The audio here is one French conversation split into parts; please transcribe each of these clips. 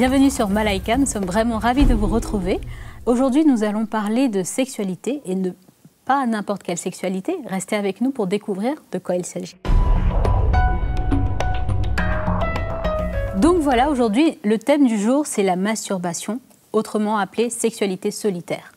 Bienvenue sur Malaika, nous sommes vraiment ravis de vous retrouver. Aujourd'hui, nous allons parler de sexualité et ne pas n'importe quelle sexualité. Restez avec nous pour découvrir de quoi il s'agit. Donc voilà, aujourd'hui, le thème du jour, c'est la masturbation, autrement appelée sexualité solitaire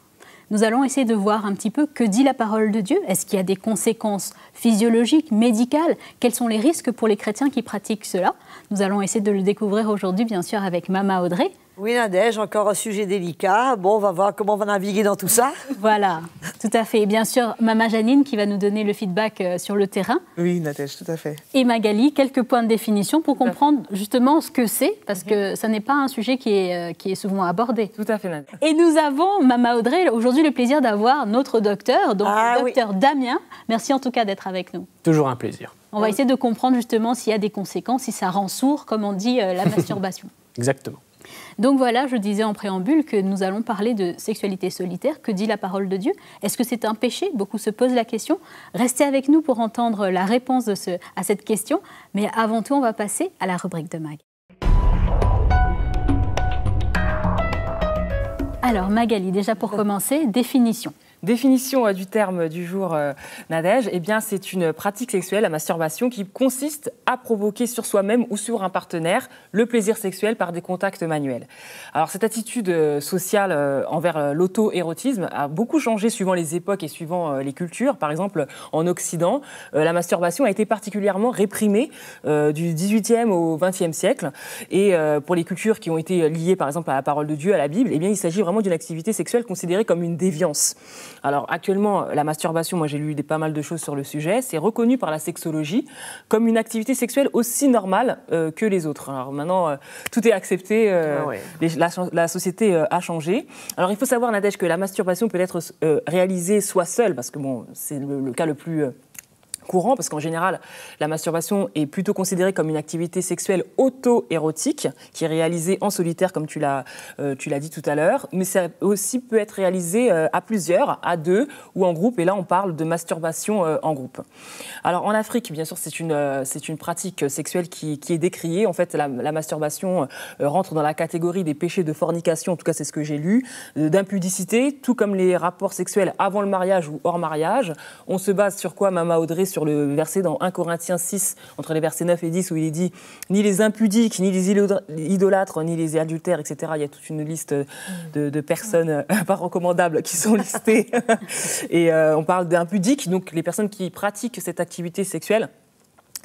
nous allons essayer de voir un petit peu que dit la parole de Dieu. Est-ce qu'il y a des conséquences physiologiques, médicales Quels sont les risques pour les chrétiens qui pratiquent cela Nous allons essayer de le découvrir aujourd'hui, bien sûr, avec Mama Audrey. Oui, Nadège, encore un sujet délicat. Bon, on va voir comment on va naviguer dans tout ça. Voilà, tout à fait. Et bien sûr, Mama Janine qui va nous donner le feedback euh, sur le terrain. Oui, Nadège, tout à fait. Et Magali, quelques points de définition pour comprendre justement ce que c'est, parce mhm. que ce n'est pas un sujet euh, qui est, souvent abordé. Tout à fait, Nadège. Et nous avons, Mama Audrey, aujourd'hui le plaisir d'avoir notre docteur, donc le ah docteur Damien. Merci en tout cas d'être avec nous. Toujours un plaisir. On va essayer de comprendre justement s'il y a des conséquences, si ça rend sourd, comme on dit, euh, la masturbation. Exactement. Donc voilà, je disais en préambule que nous allons parler de sexualité solitaire. Que dit la parole de Dieu Est-ce que c'est un péché Beaucoup se posent la question. Restez avec nous pour entendre la réponse à cette question. Mais avant tout, on va passer à la rubrique de Mag. Alors Magali, déjà pour commencer, définition. Définition euh, du terme du jour, euh, Nadège, eh bien, c'est une pratique sexuelle, la masturbation, qui consiste à provoquer sur soi-même ou sur un partenaire le plaisir sexuel par des contacts manuels. Alors, cette attitude euh, sociale envers l'auto-érotisme a beaucoup changé suivant les époques et suivant les cultures. Par exemple, en Occident, la masturbation a été particulièrement réprimée du 18e au 20e siècle. Et pour les cultures qui ont été liées, par exemple, à la parole de Dieu, à la Bible, eh bien, il s'agit d'une activité sexuelle considérée comme une déviance. Alors actuellement, la masturbation, moi j'ai lu des, pas mal de choses sur le sujet, c'est reconnu par la sexologie comme une activité sexuelle aussi normale euh, que les autres. Alors maintenant, euh, tout est accepté, euh, ah la, société a changé. Alors il faut savoir, Nadège, que la masturbation peut être réalisée soit seule, parce que bon, c'est le, cas le plus courant, parce qu'en général, la masturbation est plutôt considérée comme une activité sexuelle auto-érotique, qui est réalisée en solitaire, comme tu l'as, euh, tu l'as dit tout à l'heure, mais ça aussi peut être réalisé euh, à plusieurs, à deux ou en groupe, et là on parle de masturbation euh, en groupe. Alors en Afrique, bien sûr, c'est une, c'est une pratique sexuelle qui, qui, est décriée. En fait, la, la masturbation rentre dans la catégorie des péchés de fornication, en tout cas c'est ce que j'ai lu, d'impudicité, tout comme les rapports sexuels avant le mariage ou hors mariage. On se base sur quoi, Mama Audrey sur le verset dans 1 Corinthiens 6, entre les versets 9 et 10, où il est dit Ni les impudiques, ni les idolâtres, ni les adultères, etc. Il y a toute une liste de, personnes euh, pas recommandables qui sont listées. et euh, on parle d'impudiques, donc les personnes qui pratiquent cette activité sexuelle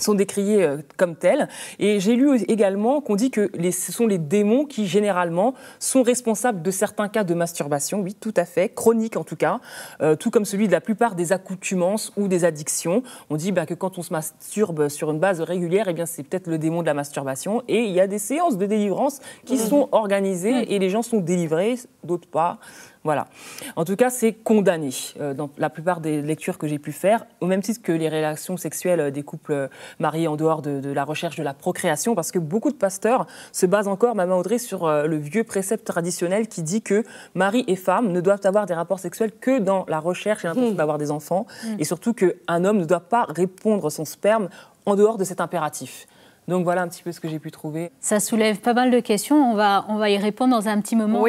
sont décriés euh, comme tels. Et j'ai lu également qu'on dit que ce sont les démons qui, généralement, sont responsables de certains cas de masturbation, oui, tout à fait, chronique en tout cas, euh, tout comme celui de la plupart des accoutumances ou des addictions. On dit bah, que quand on se masturbe sur une base régulière, eh bien, c'est peut-être le démon de la masturbation. Et il y a des séances de délivrance qui mmh. sont organisées mmh. et les gens sont délivrés, d'autres pas. Voilà. En tout cas, c'est condamné euh, dans la plupart des lectures que j'ai pu faire, au même titre que les relations sexuelles euh, des couples euh, mariés en dehors de, la recherche de la procréation, parce que beaucoup de pasteurs se basent encore, Maman Audrey, sur le vieux précepte traditionnel qui dit que mari et femme ne doivent avoir des rapports sexuels que dans la recherche et l'intention mmh. d'avoir des enfants, mmh. et surtout qu'un homme ne doit pas répondre son sperme en dehors de cet impératif. Donc voilà un petit peu ce que j'ai pu trouver. Ça soulève pas mal de questions. On va, on va y répondre dans un petit moment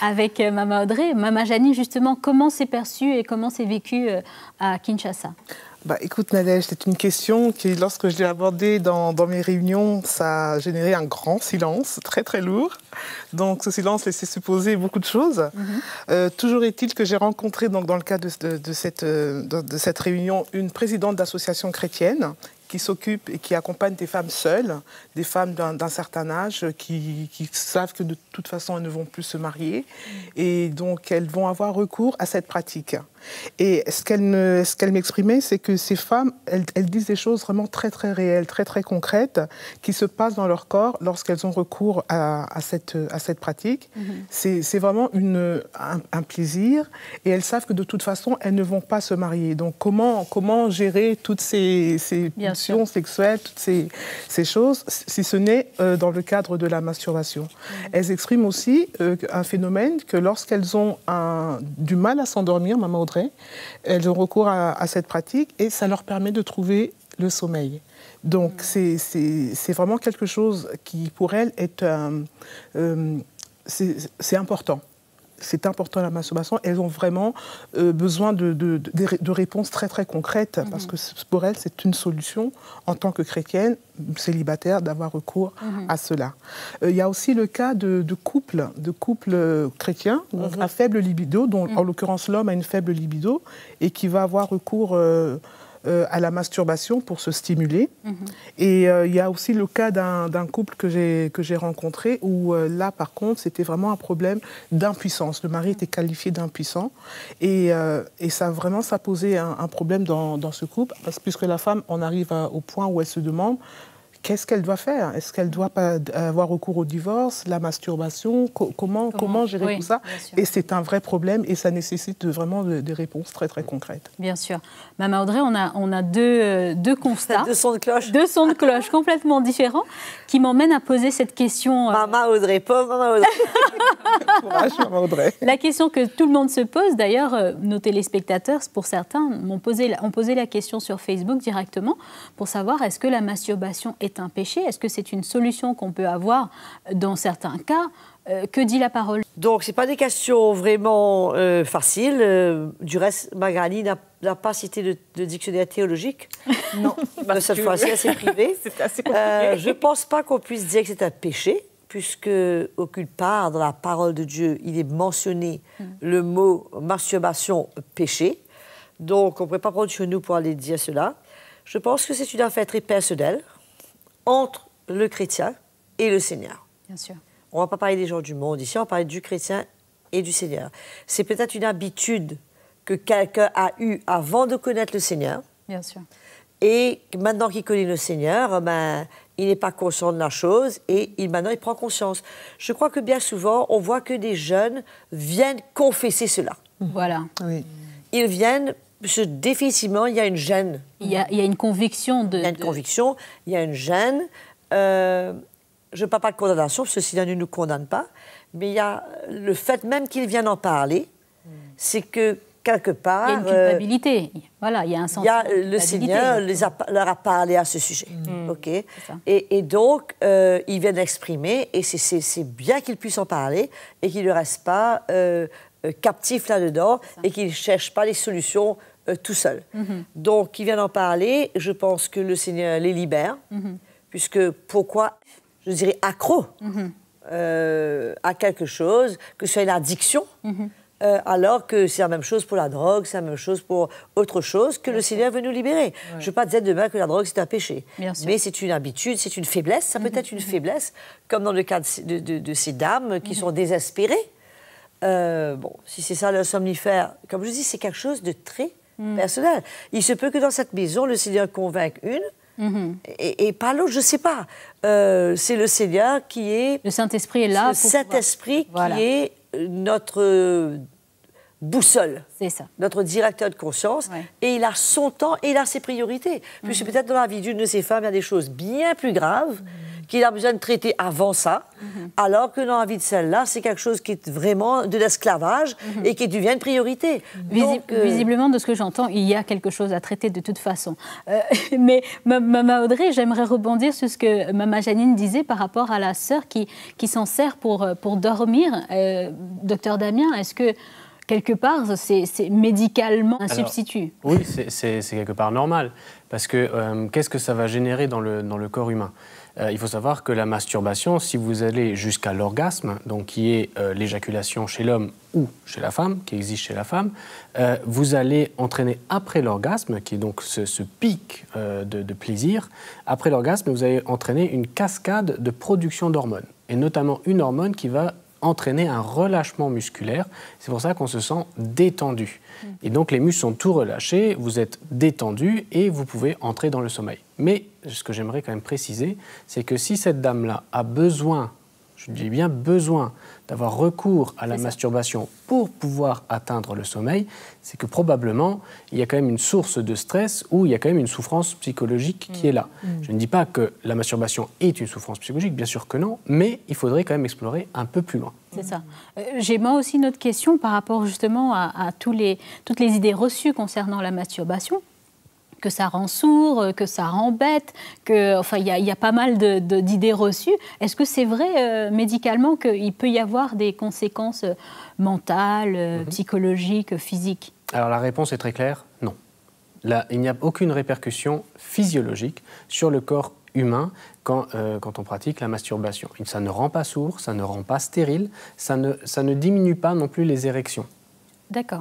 avec euh, Mama Audrey. Mama janie justement, comment c'est perçu et comment c'est vécu euh, à Kinshasa bah, écoute Nadège, c'est une question qui, lorsque je l'ai abordée dans, mes réunions, ça a généré un grand silence, très très lourd. Donc ce silence laissait supposer beaucoup de choses. Mm-hmm. Euh, toujours est-il que j'ai rencontré donc, dans le cadre cette, de, cette, réunion une présidente d'association chrétienne qui s'occupent et qui accompagnent des femmes seules, des femmes d'un certain âge qui, qui, savent que de toute façon elles ne vont plus se marier. Et donc elles vont avoir recours à cette pratique. Et ce qu'elle ce m'exprimait, c'est que ces femmes, elles, disent des choses vraiment très très réelles, très très concrètes, qui se passent dans leur corps lorsqu'elles ont recours à, cette, à cette pratique. Mhm. C'est vraiment une, un, plaisir, et elles savent que de toute façon, elles ne vont pas se marier. Donc comment, comment gérer toutes ces, ces pulsions sexuelles, toutes ces, choses, si ce n'est euh, dans le cadre de la masturbation. Mhm. Elles expriment aussi euh, un phénomène que lorsqu'elles ont un, du mal à s'endormir, maman Audrey elles ont recours à, cette pratique et ça leur permet de trouver le sommeil. Donc mm. c'est vraiment quelque chose qui, pour elles, est, euh, euh, c'est important c'est important la masturbation, elles ont vraiment euh, besoin de, de, réponses très très concrètes, mm-hmm. parce que pour elles, c'est une solution en tant que chrétienne célibataire d'avoir recours mm-hmm. à cela. Euh, il y a aussi le cas de, couples, de couples euh, chrétiens mm-hmm. à faible libido, dont mm. en l'occurrence l'homme a une faible libido et qui va avoir recours euh, à la masturbation pour se stimuler. Mhm. Et euh, il y a aussi le cas d'un couple que j'ai rencontré où euh, là, par contre, c'était vraiment un problème d'impuissance. Le mari était qualifié d'impuissant et, ça vraiment, ça posait un, problème dans, ce couple parce, puisque la femme on arrive au point où elle se demande qu'est-ce qu'elle doit faire Est-ce qu'elle doit pas euh, avoir recours au divorce, la masturbation comment, comment, gérer tout ça Et c'est un vrai problème et ça nécessite vraiment des réponses très très concrètes. Bien sûr. Maman Audrey, on a, on a deux, euh, deux constats. deux sons de cloche. Deux sons de cloche complètement différents qui m'emmènent à poser cette question. Euh, Maman Audrey, pauvre Maman Audrey. Courage, Maman Audrey. La question que tout le monde se pose, d'ailleurs, nos téléspectateurs, pour certains, m'ont posé, ont posé la question sur Facebook directement pour savoir est-ce que la masturbation est est un péché Est-ce que c'est une solution qu'on peut avoir dans certains cas euh, que dit la parole Donc, ce pas des questions vraiment euh, faciles. Euh, du reste, Magali n'a pas cité de, dictionnaire théologique. Non. De cette fois assez privé. je ne pense pas qu'on puisse dire que c'est un péché, puisque aucune part dans la parole de Dieu, il est mentionné hmm. le mot masturbation péché. Donc, on ne pourrait pas prendre chez nous pour aller dire cela. Je pense que c'est une affaire très personnelle entre le chrétien et le Seigneur. Bien sûr. On ne va pas parler des gens du monde ici, on va parler du chrétien et du Seigneur. C'est peut-être une habitude que quelqu'un a eue avant de connaître le Seigneur. Bien sûr. Et maintenant qu'il connaît le Seigneur, eh ben, il n'est pas conscient de la chose et maintenant il prend conscience. Je crois que bien souvent, on voit que des jeunes viennent confesser cela. Voilà. Oui. Ils viennent parce que il y a une gêne. Il y a, une conviction de. Il y a une conviction, il y a une gêne. Euh, je ne parle pas de condamnation, parce que ne nous condamne pas. Mais il y a le fait même qu'il vienne en parler, mm. c'est que quelque part. Il y a une culpabilité. Euh, voilà, il y a un sens. Il y a le Seigneur les euh. leur a parlé à ce sujet. Mm. Mm. OK et, donc, ils viennent exprimer, et c'est bien qu'ils puissent en parler, et qu'ils ne restent pas captifs là-dedans, et qu'ils ne cherchent pas les solutions euh, tout seul. Mhm. Donc, qui vient d'en parler. Je pense que le Seigneur les libère, mhm. puisque pourquoi, je dirais, accro mhm. euh, à quelque chose, que ce soit une addiction, euh, alors que c'est la même chose pour la drogue, c'est la même chose pour autre chose, que le Seigneur veut nous libérer. Je ne veux pas dire demain que la drogue, c'est un péché. mais c'est une habitude, c'est une faiblesse, ça peut être une faiblesse, comme dans le cas de, ces dames qui sont désespérées. bon, si c'est ça le somnifère, comme je dis, c'est quelque chose de très Mm. personnel. Il se peut que dans cette maison, le Seigneur convainque une, mm-hmm. Et, pas l'autre, je ne sais pas. Euh, c'est le Seigneur qui est. Le Saint-Esprit est là. Le Saint-Esprit qui est euh, notre euh, boussole. C'est ça. Notre directeur de conscience. Et il a son temps et il a ses priorités. Puis mm-hmm. peut-être dans la vie d'une de ces femmes, il y a des choses bien plus graves. Mm-hmm qu'il a besoin de traiter avant ça, mhm. alors que dans la vie de celle-là, c'est quelque chose qui est vraiment de l'esclavage mhm. et qui devient une priorité. Euh, visiblement, de ce que j'entends, il y a quelque chose à traiter de toute façon. Euh, mais Mama Audrey, j'aimerais rebondir sur ce que Maman Janine disait par rapport à la sœur qui, qui s'en sert pour, euh, pour dormir. docteur Damien, est-ce que quelque part, c'est médicalement un substitut. Oui, c'est quelque part normal. Parce que qu'est-ce que ça va générer dans le, dans le corps humain euh, il faut savoir que la masturbation, si vous allez jusqu'à l'orgasme, donc qui est euh, l'éjaculation chez l'homme ou chez la femme, qui existe chez la femme, euh, vous allez entraîner après l'orgasme, qui est donc ce, pic de, de plaisir, après l'orgasme, vous allez entraîner une cascade de production d'hormones, et notamment une hormone qui va entraîner un relâchement musculaire. C'est pour ça qu'on se sent détendu. Mmh. Et donc les muscles sont tout relâchés, vous êtes détendu et vous pouvez entrer dans le sommeil. Mais ce que j'aimerais quand même préciser, c'est que si cette dame-là a besoin, je dis bien besoin, d'avoir recours à la masturbation pour pouvoir atteindre le sommeil, c'est que probablement il y a quand même une source de stress ou il y a quand même une souffrance psychologique qui est là. Mm. Mm. Je ne dis pas que la masturbation est une souffrance psychologique, bien sûr que non, mais il faudrait quand même explorer un peu plus loin. C'est ça. Euh, j'ai moi aussi une autre question par rapport justement à, toutes les idées reçues concernant la masturbation que ça rend sourd, euh, que ça rend bête, que enfin il y, a pas mal d'idées reçues. Est-ce que c'est vrai euh, médicalement qu'il peut y avoir des conséquences euh, mentales, mhm. psychologiques, physiques Alors la réponse est très claire, non. Là, il n'y a aucune répercussion physiologique sur le corps humain quand, quand, on pratique la masturbation. Ça ne rend pas sourd, ça ne rend pas stérile, ça ne, ça ne diminue pas non plus les érections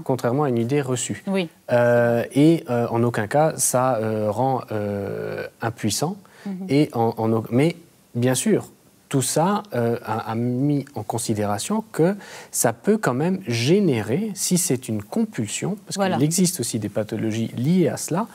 contrairement à une idée reçue. Oui. Euh, et euh, en aucun cas, ça euh, rend impuissant. Mhm. et en, mais bien sûr, tout ça a, mis en considération que ça peut quand même générer, si c'est une compulsion, parce qu'il existe aussi des pathologies liées à cela,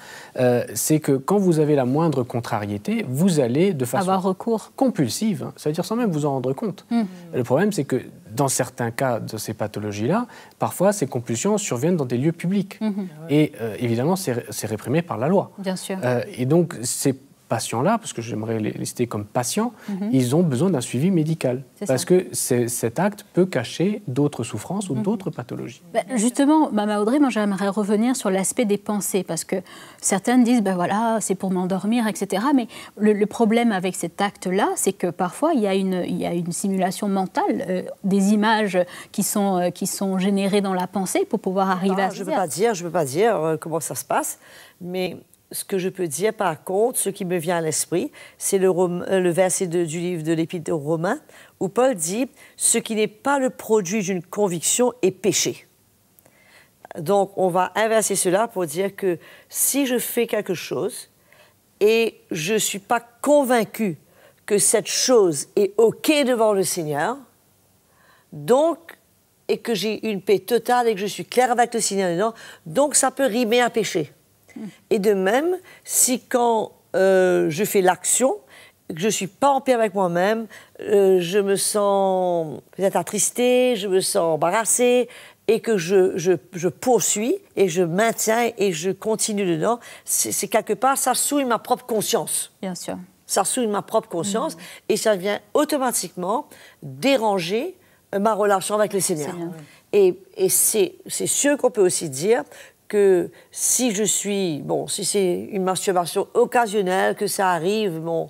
c'est que quand vous avez la moindre contrariété, vous allez de façon Avoir recours. compulsive, Ça veut dire sans même vous en rendre compte. Mhm. Le problème, c'est que dans certains cas de ces pathologies-là, parfois ces compulsions surviennent dans des lieux publics. Mhm. Et euh, évidemment, c'est réprimé par la loi. Bien sûr. Euh, et donc, c'est patients-là, parce que j'aimerais les, citer comme patients, mhm. ils ont besoin d'un suivi médical. Parce que cet acte peut cacher d'autres souffrances ou mhm. d'autres pathologies. Bah, justement, Mama Audrey, moi j'aimerais revenir sur l'aspect des pensées, parce que certaines disent, ben voilà, c'est pour m'endormir, etc. Mais le, problème avec cet acte-là, c'est que parfois il y, a une, il une simulation mentale, euh, des images qui sont, euh, qui sont générées dans la pensée pour pouvoir arriver ah, à... Je ne veux pas dire, je ne pas dire euh, comment ça se passe, mais ce que je peux dire, par contre, ce qui me vient à l'esprit, c'est le, euh, verset du livre de l'Épître aux Romains, où Paul dit Ce qui n'est pas le produit d'une conviction est péché. Donc, on va inverser cela pour dire que si je fais quelque chose et je ne suis pas convaincu que cette chose est OK devant le Seigneur, donc, et que j'ai une paix totale et que je suis clair avec le Seigneur donc ça peut rimer à péché. Et de même, si quand euh, je fais l'action, que je suis pas en paix avec moi-même, euh, je me sens peut-être attristée, je me sens embarrassée, et que je, je, je, poursuis et je maintiens et je continue dedans, c'est quelque part, ça souille ma propre conscience. Bien sûr. Ça souille ma propre conscience mm. et ça vient automatiquement déranger euh, ma relation avec les Seigneur. Et, et c'est sûr qu'on peut aussi dire que si je suis, bon, si c'est une masturbation occasionnelle, que ça arrive, bon,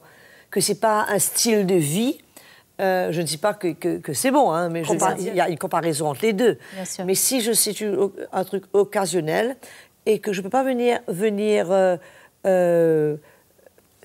que c'est pas un style de vie, euh, je ne dis pas que, que, c'est bon, hein, mais il y a une comparaison entre les deux. Mais si je situe un truc occasionnel et que je ne peux pas venir, venir euh, euh,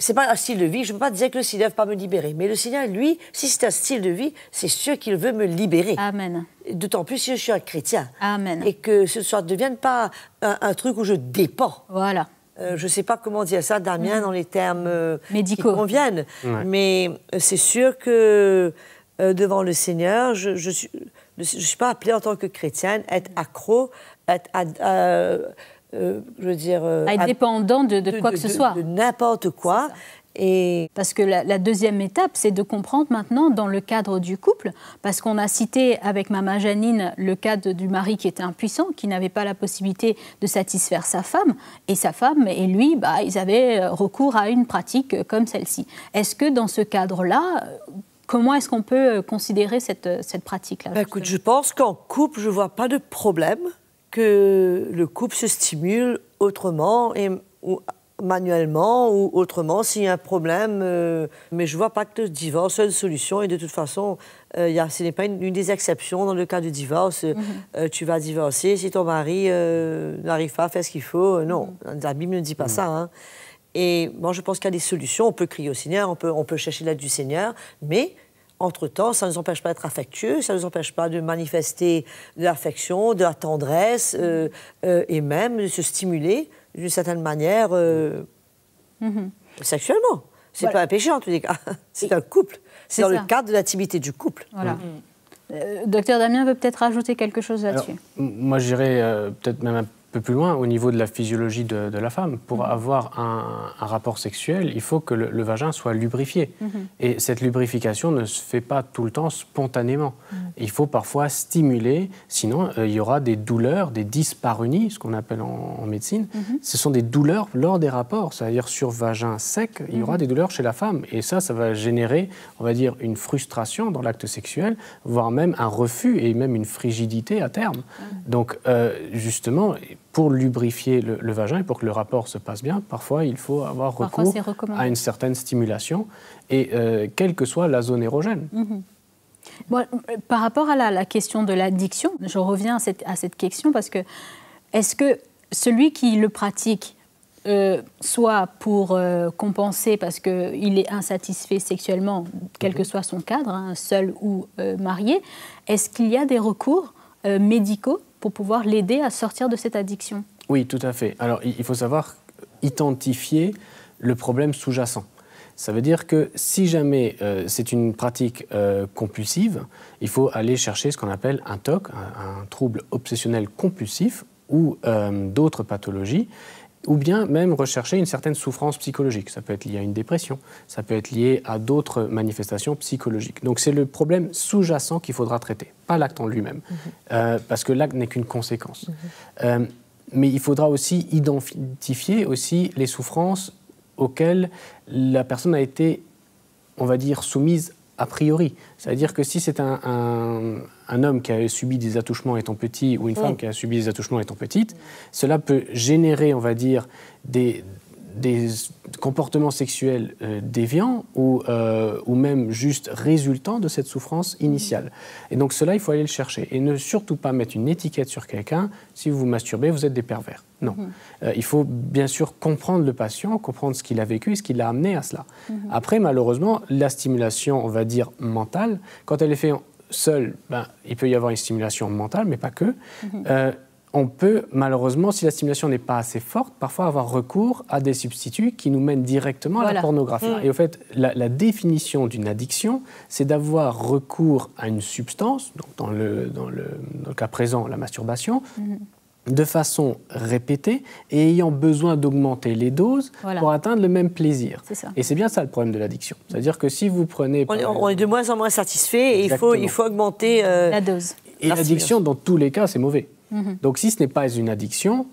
c'est pas un style de vie. Je ne veux pas dire que le Seigneur ne pas me libérer. Mais le Seigneur, lui, si c'est un style de vie, c'est sûr qu'il veut me libérer. Amen. D'autant plus si je suis un chrétien. Amen. Et que ce soit ne devienne pas un, truc où je dépends. Voilà. Euh, je ne sais pas comment dire ça, Damien, mm. dans les termes euh, médicaux qui conviennent. Mais euh, c'est sûr que devant le Seigneur, je ne suis, je suis, pas appelée en tant que chrétienne à être accro, à être euh, je veux dire... Euh, être dépendant de, quoi que ce soit. De n'importe quoi. Et... Parce que la, deuxième étape, c'est de comprendre maintenant dans le cadre du couple, parce qu'on a cité avec Maman Janine le cas du mari qui était impuissant, qui n'avait pas la possibilité de satisfaire sa femme, et sa femme et lui, bah, ils avaient euh, recours à une pratique comme celle-ci. Est-ce que dans ce cadre-là, euh, comment est-ce qu'on peut considérer cette, cette pratique-là bah, Écoute, je pense qu'en couple, je ne vois pas de problème que le couple se stimule autrement et manuellement ou autrement s'il y a un problème. Euh, mais je ne vois pas que le divorce soit une solution. Et de toute façon, euh, il y a, ce n'est pas une, des exceptions dans le cas du divorce. Mhm. Euh, tu vas divorcer si ton mari n'arrive pas à ce qu'il faut. non, mhm. la Bible ne dit pas mhm. ça. Hein. Et moi, bon, je pense qu'il y a des solutions. On peut crier au Seigneur, on peut, on peut chercher l'aide du Seigneur, mais entre-temps, ça ne nous empêche pas d'être affectueux, ça ne nous empêche pas de manifester de l'affection, de la tendresse, euh, euh, et même de se stimuler d'une certaine manière euh, mm-hmm. sexuellement. C'est n'est pas péché, en tous les cas. C'est un couple. C'est dans le cadre de l'activité du couple. Voilà. Mm. docteur Damien veut peut-être rajouter quelque chose là-dessus. Moi, j'irai peut-être même un peu peu plus loin, au niveau de la physiologie de, la femme, pour mm-hmm. avoir un, rapport sexuel, il faut que le, vagin soit lubrifié. Mm-hmm. Et cette lubrification ne se fait pas tout le temps spontanément. Mm-hmm. Il faut parfois stimuler, sinon euh, il y aura des douleurs, des disparunies, ce qu'on appelle en, médecine. Ce sont des douleurs lors des rapports, c'est-à-dire sur vagin sec, il y aura des douleurs chez la femme. Et ça, ça va générer, on va dire, une frustration dans l'acte sexuel, voire même un refus et même une frigidité à terme. Mm. Donc, euh, justement, pour lubrifier le, vagin et pour que le rapport se passe bien, parfois il faut avoir recours à une certaine stimulation, et euh, quelle que soit la zone érogène. Mhm. par rapport à la, question de l'addiction, je reviens à cette, question parce que est-ce que celui qui le pratique, euh, soit pour euh, compenser parce qu'il est insatisfait sexuellement, quel que mhm. soit son cadre, hein, seul ou marié, est-ce qu'il y a des recours médicaux pour pouvoir l'aider à sortir de cette addiction. Oui, tout à fait. Alors, il faut savoir identifier le problème sous-jacent. Ça veut dire que si jamais euh, c'est une pratique euh, compulsive, il faut aller chercher ce qu'on appelle un TOC, un, trouble obsessionnel compulsif ou euh, d'autres pathologies ou bien même rechercher une certaine souffrance psychologique. Ça peut être lié à une dépression, ça peut être lié à d'autres manifestations psychologiques. Donc c'est le problème sous-jacent qu'il faudra traiter, pas l'acte en lui-même, mhm. euh, parce que l'acte n'est qu'une conséquence. Mhm. Euh, mais il faudra aussi identifier aussi les souffrances auxquelles la personne a été, on va dire, soumise a priori. C'est-à-dire que si c'est un, homme qui a subi des attouchements étant petit ou une femme qui a subi des attouchements étant petite, cela peut générer, on va dire, des, des comportements sexuels euh, déviants ou, euh, ou même juste résultant de cette souffrance initiale. Et donc cela, il faut aller le chercher. Et ne surtout pas mettre une étiquette sur quelqu'un, si vous vous masturbez, vous êtes des pervers. Non. Mhm. Euh, il faut bien sûr comprendre le patient, comprendre ce qu'il a vécu et ce qui l'a amené à cela. Mhm. Après, malheureusement, la stimulation, on va dire, mentale, quand elle est faite seule, ben, il peut y avoir une stimulation mentale, mais pas que. Mhm on peut malheureusement, si la stimulation n'est pas assez forte, parfois avoir recours à des substituts qui nous mènent directement à la pornographie. Mm. Et au fait, la, définition d'une addiction, c'est d'avoir recours à une substance, donc dans, le, cas présent, la masturbation, mm. de façon répétée et ayant besoin d'augmenter les doses pour atteindre le même plaisir. Et c'est bien ça le problème de l'addiction. C'est-à-dire que si vous prenez... On, est de moins en moins satisfait et il faut, augmenter... Euh, la dose. Et l'addiction, dans tous les cas, c'est mauvais. Mhm. Donc si ce n'est pas une addiction,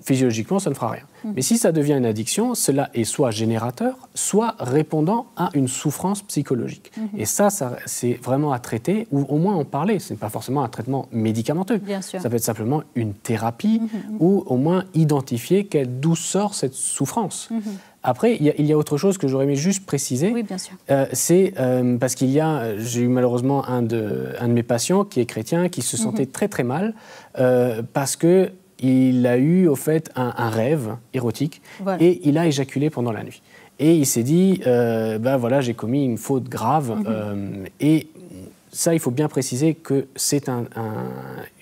physiologiquement, ça ne fera rien. Mhm. Mais si ça devient une addiction, cela est soit générateur, soit répondant à une souffrance psychologique. Mhm. Et ça, c'est vraiment à traiter, ou au moins en parler. Ce n'est pas forcément un traitement médicamenteux. Ça peut être simplement une thérapie, ou au moins identifier d'où sort cette souffrance. Après, il y, a, autre chose que j'aurais aimé juste préciser. Oui, bien sûr. Euh, c'est euh, parce qu'il y a, j'ai eu malheureusement un de, un de mes patients qui est chrétien, qui se mhm. sentait très très mal euh, parce que il a eu au fait un, rêve érotique et il a éjaculé pendant la nuit. Et il s'est dit, ben voilà, j'ai commis une faute grave. Mhm. et ça, il faut bien préciser que c'est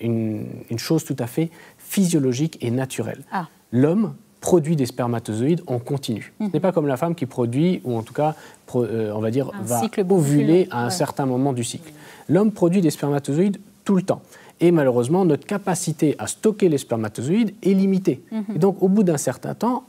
une, une, chose tout à fait physiologique et naturelle. Ah. L'homme produit des spermatozoïdes en continu. Ce n'est mhm. pas comme la femme qui produit, ou en tout cas, euh, on va dire, va ovuler à un certain moment du cycle. L'homme produit des spermatozoïdes tout le temps. Et malheureusement, notre capacité à stocker les spermatozoïdes est limitée. Mhm. Et donc, au bout d'un certain temps,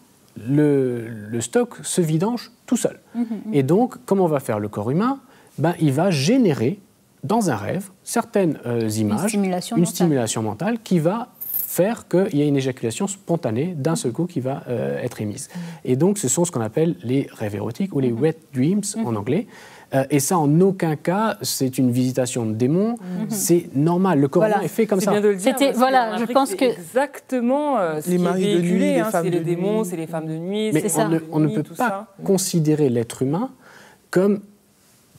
le, stock se vidange tout seul. Mhm, Et donc, comment va faire le corps humain ben, Il va générer dans un rêve certaines euh, images, une, stimulation, mentale. qui va faire qu'il y a une éjaculation spontanée d'un seul coup qui va euh, être émise. Mm-hmm. Et donc, ce sont ce qu'on appelle les rêves érotiques ou les mm-hmm. wet dreams en mm-hmm. anglais. Euh, et ça, en aucun cas, c'est une visitation de démon. C'est normal. Le corps est fait comme ça. C'était voilà, je pense que exactement euh, ce les maris véhiculé, hein, c'est les démons, c'est les femmes de nuit. Mais on, ça. Ne, on ne, peut pas considérer l'être humain comme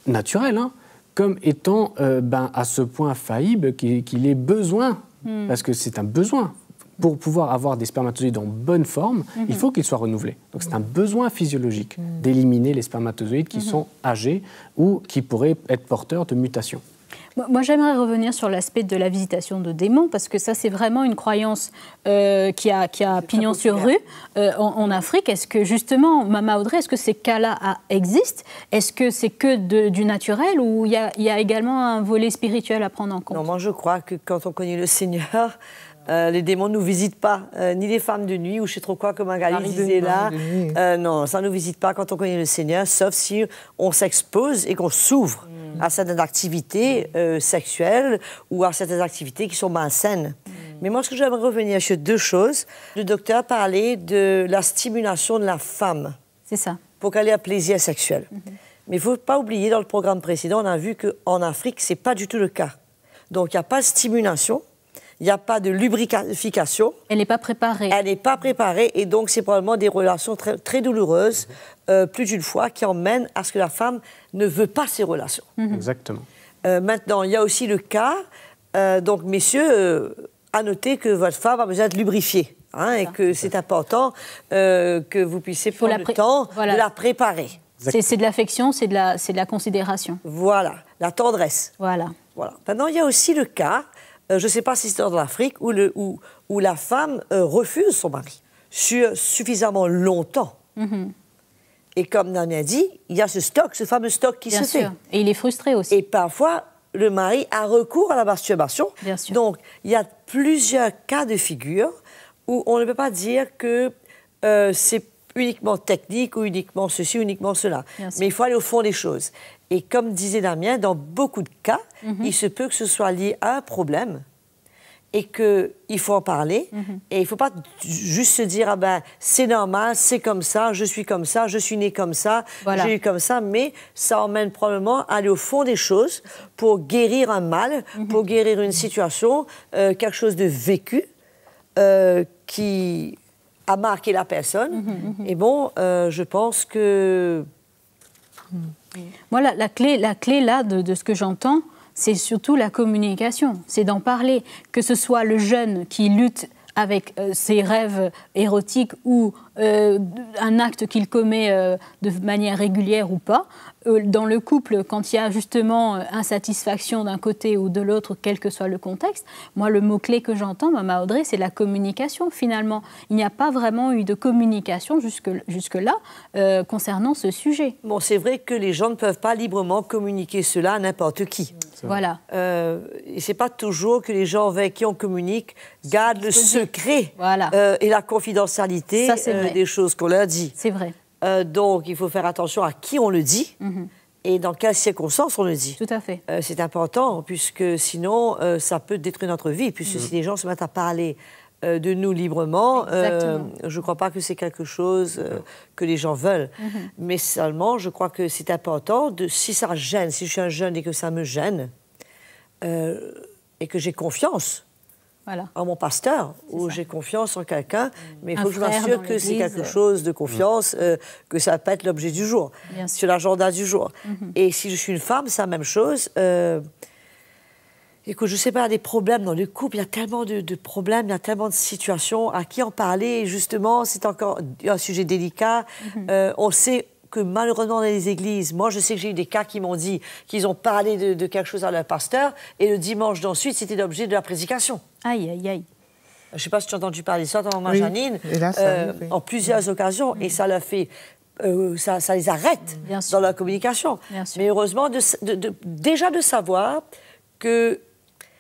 naturel. Hein, comme étant ben, à ce point faillible qu'il ait besoin Hmm. Parce que c'est un besoin. Pour pouvoir avoir des spermatozoïdes en bonne forme, il hmm. faut qu'ils soient renouvelés. Donc c'est un besoin physiologique hmm. d'éliminer les spermatozoïdes qui sont âgés ou qui pourraient être porteurs de mutations. Moi, j'aimerais revenir sur l'aspect de la visitation de démons, parce que ça, c'est vraiment une croyance euh, qui a, qui a pignon sur rue euh, en, Afrique. Est-ce que, justement, Mama Audrey, est-ce que ces cas-là ah, existent Est-ce que c'est que du naturel ou il y, a également un volet spirituel à prendre en compte Non, moi, je crois que quand on connaît le Seigneur, euh, les démons ne nous visitent pas, ni les femmes de nuit ou je sais trop quoi, comme Magali disait là. non, ça ne nous visite pas quand on connaît le Seigneur, sauf si on s'expose et qu'on s'ouvre à certaines activités euh, sexuelles ou à certaines activités qui sont malsaines. Mm. Mais moi, ce que j'aimerais revenir sur deux choses. Le docteur a parlé de la stimulation de la femme. C'est ça. Pour qu'elle ait un plaisir sexuel. Mm-hmm. Mais il ne faut pas oublier, dans le programme précédent, on a vu qu'en Afrique, ce n'est pas du tout le cas. Donc, il n'y a pas de stimulation il n'y a pas de lubrification. Elle n'est pas préparée. Elle n'est pas préparée et donc c'est probablement des relations très, douloureuses, mhm. euh, plus d'une fois, qui emmènent à ce que la femme ne veut pas ces relations. Mhm. Exactement. Euh, maintenant, il y a aussi le cas, euh, donc messieurs, à noter que votre femme a besoin de lubrifier. Hein, et que c'est important que vous puissiez prendre le temps de la préparer. C'est de l'affection, c'est de, la, de la considération. Voilà, la tendresse. Voilà. voilà. Maintenant, il y a aussi le cas euh, je ne sais pas si c'est dans l'Afrique, où, la femme euh, refuse son mari sur suffisamment longtemps. Mm-hmm. Et comme a dit, il y a ce stock, ce fameux stock qui Bien sûr. Et il est frustré aussi. Et parfois, le mari a recours à la masturbation. Bien sûr. Donc, il y a plusieurs cas de figure où on ne peut pas dire que euh, c'est uniquement technique ou uniquement ceci, uniquement cela. Bien Mais il faut aller au fond des choses. Et comme disait Damien, dans beaucoup de cas, mhm. il se peut que ce soit lié à un problème et qu'il faut en parler. Mhm. Et il ne faut pas juste se dire, ah ben, c'est normal, c'est comme ça, je suis comme ça, je suis né comme ça, j'ai eu comme ça, mais ça emmène probablement à aller au fond des choses pour guérir un mal, mhm. pour guérir une situation, euh, quelque chose de vécu euh, qui a marqué la personne. Et bon, euh, je pense que Mm. – Voilà, la, clé, la clé là de ce que j'entends, c'est surtout la communication, c'est d'en parler, que ce soit le jeune qui lutte avec euh, ses rêves érotiques ou euh, un acte qu'il commet euh, de manière régulière ou pas. Euh, dans le couple, quand il y a justement insatisfaction d'un côté ou de l'autre, quel que soit le contexte, moi, le mot-clé que j'entends, Mama Audrey, c'est la communication, finalement. Il n'y a pas vraiment eu de communication jusque-là concernant ce sujet. Bon, c'est vrai que les gens ne peuvent pas librement communiquer cela à n'importe qui. Voilà. et c'est pas toujours que les gens avec qui on communique gardent le secret voilà. et la confidentialité. Ça, c'est des choses qu'on leur dit. C'est vrai. Euh, donc, il faut faire attention à qui on le dit. Mhm. Et dans quelles circonstances on le dit Tout à fait. Euh, c'est important, puisque sinon, euh, ça peut détruire notre vie. Puisque mhm. si les gens se mettent à parler de nous librement, je ne crois pas que c'est quelque chose que les gens veulent. Mhm. Mais seulement, je crois que c'est important, de, si ça gêne, si je suis un jeune et que ça me gêne, et que j'ai confiance voilà. à ah, mon pasteur, où j'ai confiance en quelqu'un, mais il faut que je m'assure que c'est quelque chose de confiance, mm. euh, que ça pas être l'objet du jour, sur l'agenda du jour. Mm-hmm. Et si je suis une femme, c'est la même chose. Euh, écoute, je sais pas, des problèmes dans le couple, il y a tellement de, problèmes, il y a tellement de situations, à qui en parler, justement, c'est encore un sujet délicat. Mm-hmm. Euh, on sait que malheureusement dans les églises, moi je sais que j'ai eu des cas qui m'ont dit qu'ils ont parlé de, quelque chose à leur pasteur et le dimanche d'ensuite c'était l'objet de la prédication. Aïe, aïe, aïe. Je ne sais pas si tu as entendu parler de ça, dans ma Janine, euh, en plusieurs occasions, et ça l'a fait euh, ça, les arrête dans la communication. Mais heureusement, déjà de savoir que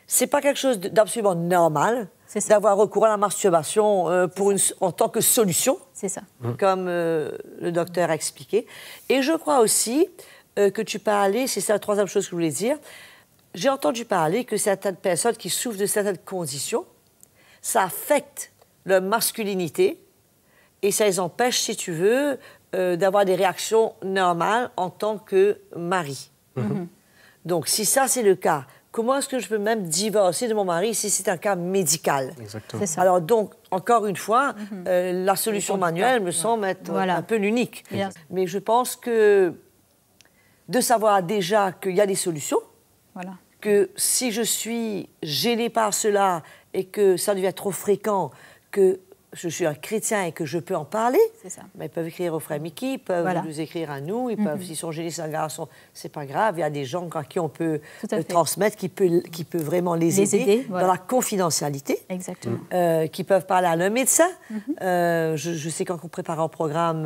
c'est pas quelque chose d'absolument normal, d'avoir recours à la masturbation euh, pour en tant que solution, ça. Mmh. comme euh, le docteur a expliqué. Et je crois aussi euh, que tu parlais, c'est ça la troisième chose que je voulais dire, j'ai entendu parler que certaines personnes qui souffrent de certaines conditions, ça affecte leur masculinité et ça les empêche, si tu veux, d'avoir des réactions normales en tant que mari. Mmh. Mmh. Donc si ça c'est le cas, Comment est-ce que je peux même divorcer de mon mari si c'est un cas médical Exactement. Alors donc, encore une fois, mhm. euh, la solution manuelle me semble être euh, un peu l'unique. Mais je pense que de savoir déjà qu'il y a des solutions, voilà. que si je suis gênée par cela et que ça devient trop fréquent, que je suis un chrétien et que je peux en parler, ça. Mais ils peuvent écrire au frère Mickey, ils peuvent nous écrire à nous, ils peuvent, mhm. s'ils sont gênés, c'est c'est pas grave, il y a des gens à qui on peut euh, transmettre, qui peut, qui peut vraiment les, aider, dans la confidentialité, Exactement. Euh, qui peuvent parler à leur médecin. Mhm. Euh, je, sais quand on prépare un programme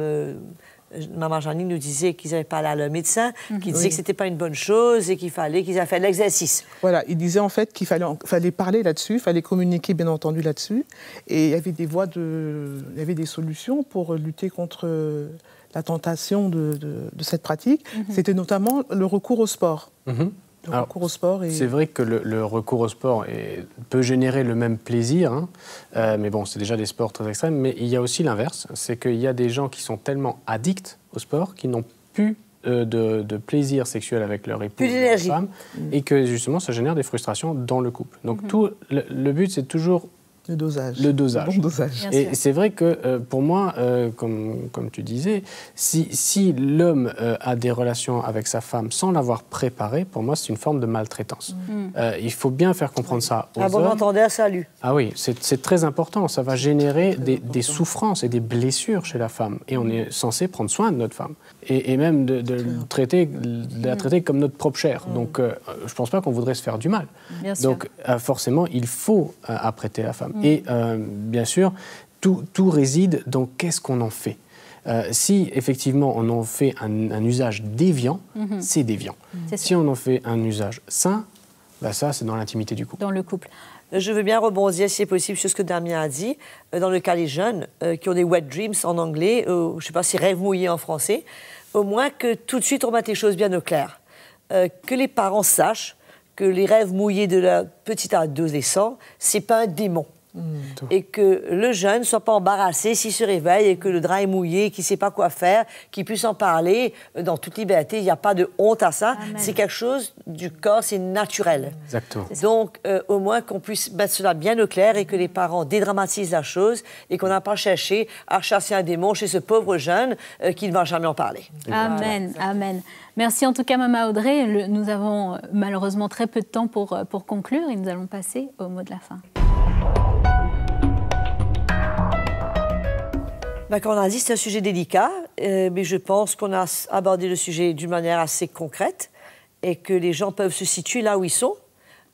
Maman Janine nous disait qu'ils avaient parlé à leur médecin, mhm. qu'ils disaient disait que ce n'était pas une bonne chose et qu'il fallait qu'ils aient fait l'exercice. Voilà, il disait en fait qu'il fallait, parler là-dessus, il fallait communiquer bien entendu là-dessus. Et il y avait des voies de. Il y avait des solutions pour lutter contre euh, la tentation de, cette pratique. Mhm. C'était notamment le recours au sport. Mhm recours au sport C'est vrai que le, recours au sport peut générer le même plaisir, hein. euh, mais bon, c'est déjà des sports très extrêmes. Mais il y a aussi l'inverse, c'est qu'il y a des gens qui sont tellement addicts au sport qu'ils n'ont plus euh, de, plaisir sexuel avec leur épouse, leur femme, mm. et que justement ça génère des frustrations dans le couple. Donc mm-hmm. le but c'est toujours le dosage. Le dosage. et c'est vrai que euh, pour moi, euh, comme, comme tu disais, si, si l'homme euh, a des relations avec sa femme sans l'avoir préparée, pour moi, c'est une forme de maltraitance. Mm. Mm. il faut bien faire comprendre ça aux ah, Vous entendait à salut. Ah oui, c'est très important. Ça va générer des, des, souffrances et des blessures chez la femme. Et on mm. est censé prendre soin de notre femme. Et, et même de, traiter, la traiter comme notre propre chair. Donc, je ne pense pas qu'on voudrait se faire du mal. Bien Donc, forcément, il faut apprêter la femme. Mm. Et euh, bien sûr, tout, réside dans qu'est-ce qu'on en fait. Euh, si effectivement on en fait un, usage déviant, mm-hmm. c'est déviant. Mm. Si on en fait un usage sain, bah ça c'est dans l'intimité du couple. Dans le couple. Je veux bien rebondir, si c'est possible, sur ce que Damien a dit. Euh, dans le cas des jeunes qui ont des wet dreams en anglais, je ne sais pas si rêves mouillés en français, au moins que tout de suite on mette les choses bien au clair. que les parents sachent que les rêves mouillés de la petite adolescent, c'est pas un démon. Et que le jeune ne soit pas embarrassé s'il se réveille et que le drap est mouillé, qu'il ne sait pas quoi faire, qu'il puisse en parler euh, dans toute liberté. Il n'y a pas de honte à ça. C'est quelque chose du corps, c'est naturel. Exactement. Donc, euh, au moins qu'on puisse mettre cela bien au clair et que les parents dédramatisent la chose et qu'on n'a pas cherché à chasser un démon chez ce pauvre jeune euh, qui ne va jamais en parler. Amen, amen. Merci en tout cas, Mama Audrey. nous avons malheureusement très peu de temps pour, pour conclure et nous allons passer au mot de la fin. Ben, quand on a dit, c'est un sujet délicat, euh, mais je pense qu'on a abordé le sujet d'une manière assez concrète et que les gens peuvent se situer là où ils sont,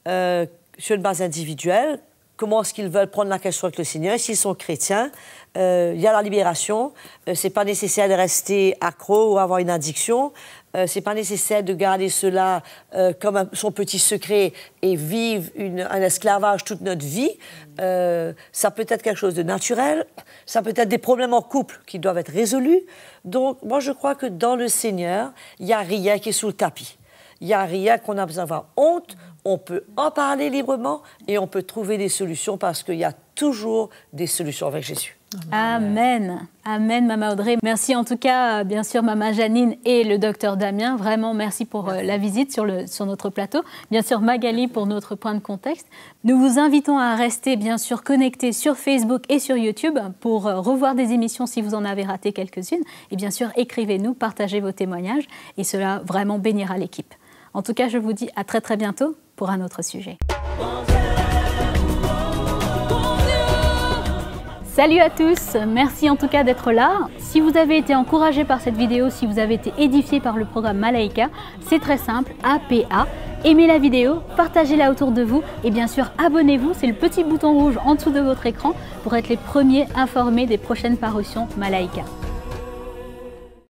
euh, sur une base individuelle, comment est-ce qu'ils veulent prendre la question avec le Seigneur, s'ils sont chrétiens, euh, il y a la libération, Ce c'est pas nécessaire de rester accro ou avoir une addiction, euh, c'est pas nécessaire de garder cela euh, comme son petit secret et vivre un esclavage toute notre vie. Euh, ça peut être quelque chose de naturel, ça peut être des problèmes en couple qui doivent être résolus. Donc, moi, je crois que dans le Seigneur, il n'y a rien qui est sous le tapis. Il n'y a rien qu'on a besoin d'avoir honte. On peut en parler librement et on peut trouver des solutions parce qu'il y a toujours des solutions avec Jésus. Amen. Amen, Maman Audrey. Merci en tout cas, euh, bien sûr, Maman Janine et le docteur Damien. Vraiment, merci pour euh, la visite sur, le, sur notre plateau. Bien sûr, Magali pour notre point de contexte. Nous vous invitons à rester, bien sûr, connectés sur Facebook et sur YouTube pour euh, revoir des émissions si vous en avez raté quelques-unes. Et bien sûr, écrivez-nous, partagez vos témoignages et cela vraiment bénira l'équipe. En tout cas, je vous dis à très très bientôt pour un autre sujet. Salut à tous, merci en tout cas d'être là. Si vous avez été encouragé par cette vidéo, si vous avez été édifié par le programme Malaika, c'est très simple, APA. Aimez la vidéo, partagez-la autour de vous et bien sûr abonnez-vous, c'est le petit bouton rouge en dessous de votre écran pour être les premiers informés des prochaines parutions Malaika.